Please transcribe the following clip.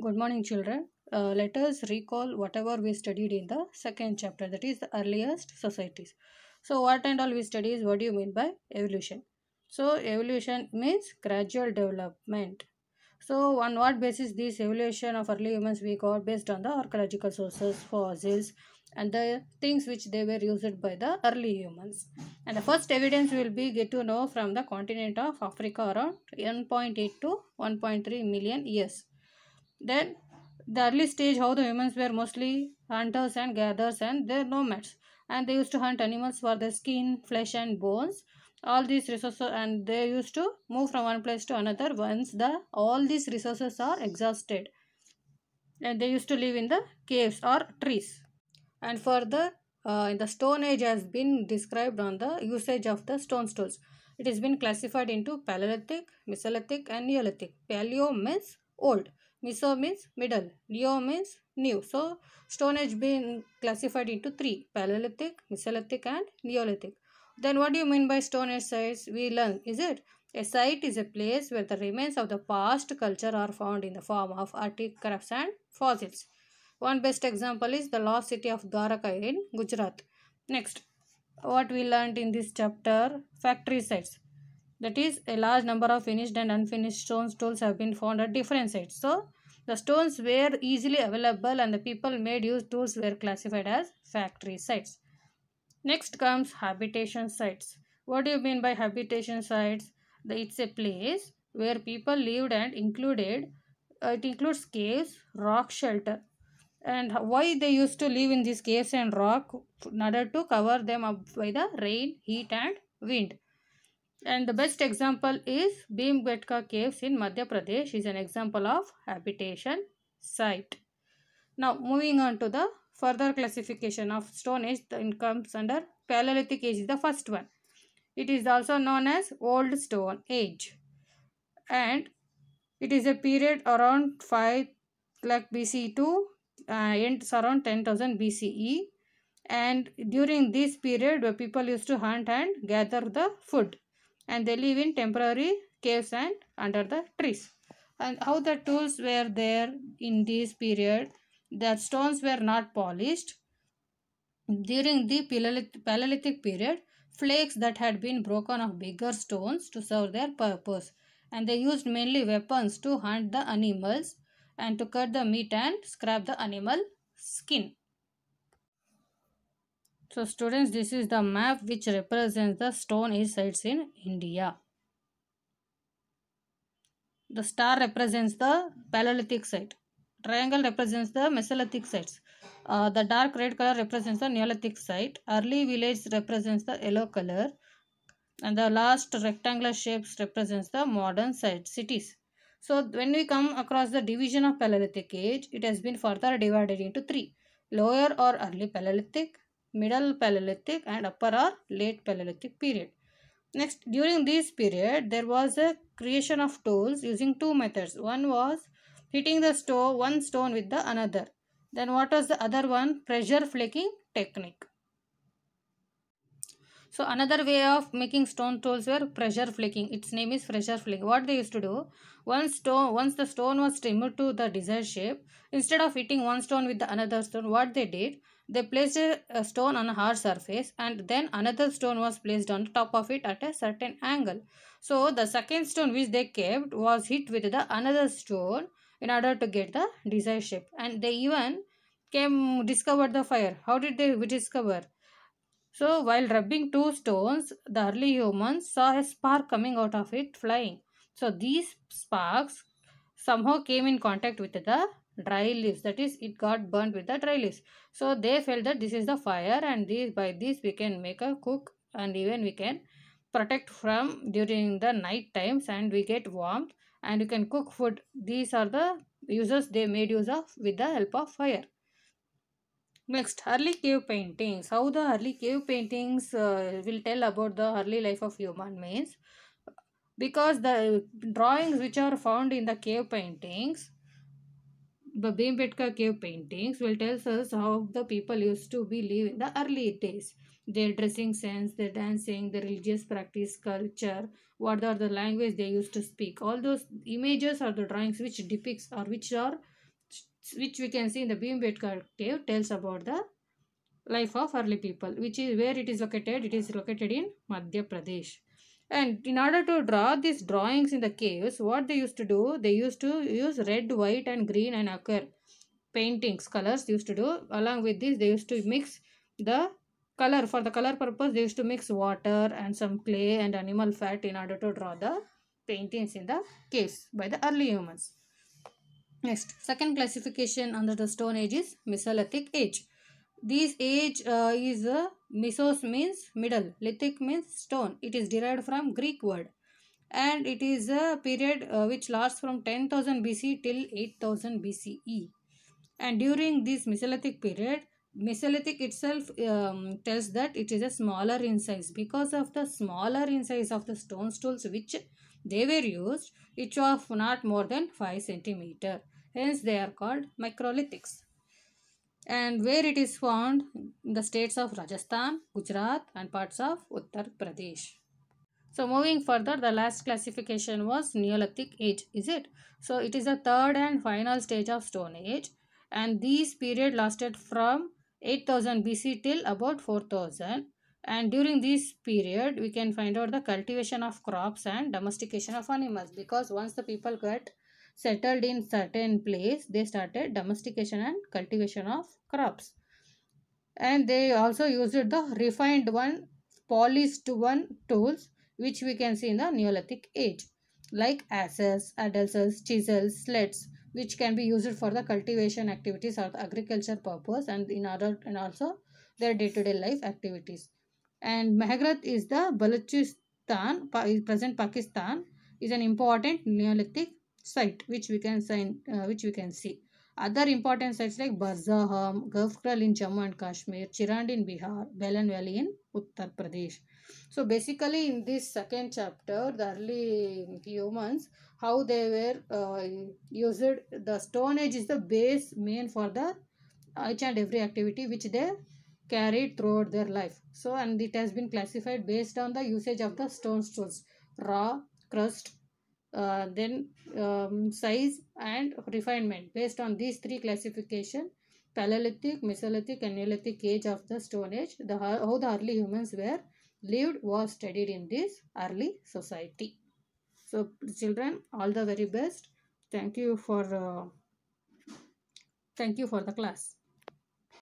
Good morning children. Uh, let us recall whatever we studied in the second chapter that is the earliest societies. So what and all we study is what do you mean by evolution? So evolution means gradual development. So on what basis this evolution of early humans we got based on the archaeological sources, fossils and the things which they were used by the early humans. And the first evidence will be get to know from the continent of Africa around 1.8 to 1.3 million years then the early stage how the humans were mostly hunters and gatherers and they're nomads and they used to hunt animals for their skin, flesh and bones. All these resources and they used to move from one place to another once the all these resources are exhausted. And they used to live in the caves or trees. And further, uh, the Stone Age has been described on the usage of the stone tools. It has been classified into Paleolithic, Mesolithic and Neolithic. Paleo means old Miso means middle, Leo means new. So, Stone Age being classified into three, Paleolithic, Mesolithic and Neolithic. Then what do you mean by Stone Age sites? We learn, is it? A site is a place where the remains of the past culture are found in the form of artifacts and fossils. One best example is the lost city of Dharaka in Gujarat. Next, what we learned in this chapter, factory sites. That is, a large number of finished and unfinished stone tools have been found at different sites. So, the stones were easily available and the people made use tools were classified as factory sites. Next comes habitation sites. What do you mean by habitation sites? It's a place where people lived and included, uh, it includes caves, rock shelter. And why they used to live in these caves and rock in order to cover them up by the rain, heat and wind. And the best example is Bhimbetka Caves in Madhya Pradesh is an example of habitation site. Now moving on to the further classification of Stone Age, it comes under Paleolithic Age is the first one. It is also known as Old Stone Age. And it is a period around 5 lakh BC to uh, ends around 10,000 BCE. And during this period, people used to hunt and gather the food and they live in temporary caves and under the trees. And how the tools were there in this period, the stones were not polished. During the Paleolithic period, flakes that had been broken of bigger stones to serve their purpose and they used mainly weapons to hunt the animals and to cut the meat and scrap the animal skin. So students, this is the map which represents the stone age sites in India. The star represents the Paleolithic site. Triangle represents the Mesolithic sites. Uh, the dark red color represents the Neolithic site. Early village represents the yellow color. And the last rectangular shapes represents the modern site, cities. So when we come across the division of Paleolithic age, it has been further divided into three. Lower or early Paleolithic, middle Paleolithic and upper or late Paleolithic period. Next, during this period, there was a creation of tools using two methods. One was hitting the stone, one stone with the another. Then what was the other one? Pressure flaking technique. So another way of making stone tools were pressure flaking. Its name is pressure flaking. What they used to do, once stone once the stone was trimmed to the desired shape, instead of hitting one stone with the another stone, what they did, they placed a stone on a hard surface and then another stone was placed on the top of it at a certain angle. So the second stone which they kept was hit with the another stone in order to get the desired shape. And they even came discovered the fire. How did they discover? So while rubbing two stones, the early humans saw a spark coming out of it flying. So these sparks somehow came in contact with the dry leaves that is it got burnt with the dry leaves so they felt that this is the fire and these by this we can make a cook and even we can protect from during the night times and we get warmth and you can cook food these are the uses they made use of with the help of fire next early cave paintings how the early cave paintings uh, will tell about the early life of human means because the drawings which are found in the cave paintings Babimbetka cave paintings will tell us how the people used to be live in the early days. Their dressing sense, their dancing, their religious practice, culture, what are the language they used to speak. All those images or the drawings which depicts or which are which we can see in the Bhimbetka cave tells about the life of early people, which is where it is located. It is located in Madhya Pradesh. And in order to draw these drawings in the caves, what they used to do, they used to use red, white and green and ochre paintings, colors used to do. Along with this, they used to mix the color. For the color purpose, they used to mix water and some clay and animal fat in order to draw the paintings in the caves by the early humans. Next, second classification under the Stone Age is Mesolithic Age. This age uh, is a uh, Mesos means middle. Lithic means stone. It is derived from Greek word. And it is a period uh, which lasts from 10,000 BC till 8,000 BCE. And during this Mesolithic period, Mesolithic itself um, tells that it is a smaller in size. Because of the smaller in size of the stone tools which they were used, it was not more than 5 centimeter. Hence, they are called microlithics and where it is found in the states of Rajasthan, Gujarat and parts of Uttar Pradesh. So moving further, the last classification was Neolithic age, is it? So it is the third and final stage of Stone Age and this period lasted from 8000 BC till about 4000 and during this period we can find out the cultivation of crops and domestication of animals because once the people get settled in certain place, they started domestication and cultivation of crops. And they also used the refined one, polished one tools, which we can see in the Neolithic age, like asses, adulces, chisels, sleds, which can be used for the cultivation activities or the agriculture purpose and in other and also their day-to-day -day life activities and Mehrgarh is the Balochistan, present Pakistan, is an important Neolithic site which we can sign uh, which we can see other important sites like Barzaham, Gulfkral in Jammu and Kashmir, Chirand in Bihar, Belan Valley in Uttar Pradesh. So basically in this second chapter, the early humans, how they were uh, used, the stone age is the base main for the each and every activity which they carried throughout their life. So and it has been classified based on the usage of the stone tools, raw, crust, uh, then um, size and refinement based on these three classification Paleolithic, Mesolithic and Neolithic age of the Stone Age, the, how the early humans were lived was studied in this early society. So children, all the very best. Thank you for uh, thank you for the class.